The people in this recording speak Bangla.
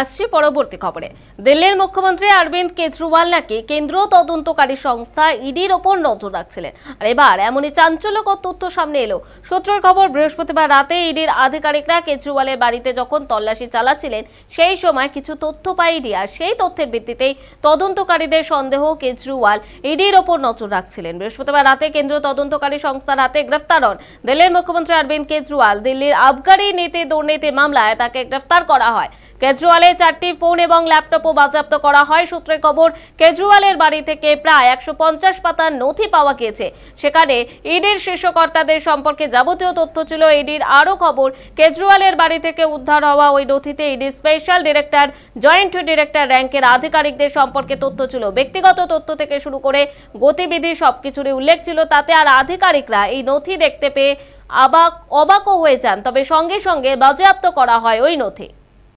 আসছি পরবর্তী খবরে দিল্লির মুখ্যমন্ত্রী অরবিন্দ কেজরিওয়াল নাকি কেন্দ্র তদন্তকারী সংস্থা ইডির ওপর নজর রাখছিলেন আর এবার এমনই চাঞ্চল্যকর তথ্য সামনে এলো সূত্রের খবর বৃহস্পতিবার রাতে ইডির আধিকারিকরা কেজরিওয়ালের বাড়িতে যখন তল্লাশি চালাচ্ছিলেন সেই সময় কিছু তথ্য পায় ইডি আর সেই তথ্যের ভিত্তিতেই তদন্তকারীদের সন্দেহ কেজরিওয়াল ইডির ওপর নজর রাখছিলেন বৃহস্পতিবার রাতে কেন্দ্র তদন্তকারী সংস্থার হাতে গ্রেফতার হন দিল্লির মুখ্যমন্ত্রী অরবিন্দ কেজরিওয়াল দিল্লির আবগারি নীতি দুর্নীতি মামলায় তাকে গ্রেফতার করা হয় কেজরিওয়ালে চারটি ফোন এবং ল্যাপটপও বাজেয়াপ্ত করা হয় সূত্রে খবর কেজরিওয়ালের বাড়ি থেকে প্রায় একশো পঞ্চাশ পাতার নথি পাওয়া গিয়েছে সেখানে ইডির শীর্ষকর্তাদের সম্পর্কে যাবতীয় তথ্য ছিল ইডির আরও খবর কেজরিওয়ালের বাড়ি থেকে উদ্ধার হওয়া ওই নথিতে ইডির স্পেশাল ডিরেক্টর জয়েন্ট ডিরেক্টর র্যাঙ্কের আধিকারিকদের সম্পর্কে তথ্য ছিল ব্যক্তিগত তথ্য থেকে শুরু করে গতিবিধি সবকিছুরই উল্লেখ ছিল তাতে আর আধিকারিকরা এই নথি দেখতে পেয়ে আবাক অবাকও হয়ে যান তবে সঙ্গে সঙ্গে বাজেয়াপ্ত করা হয় ওই নথি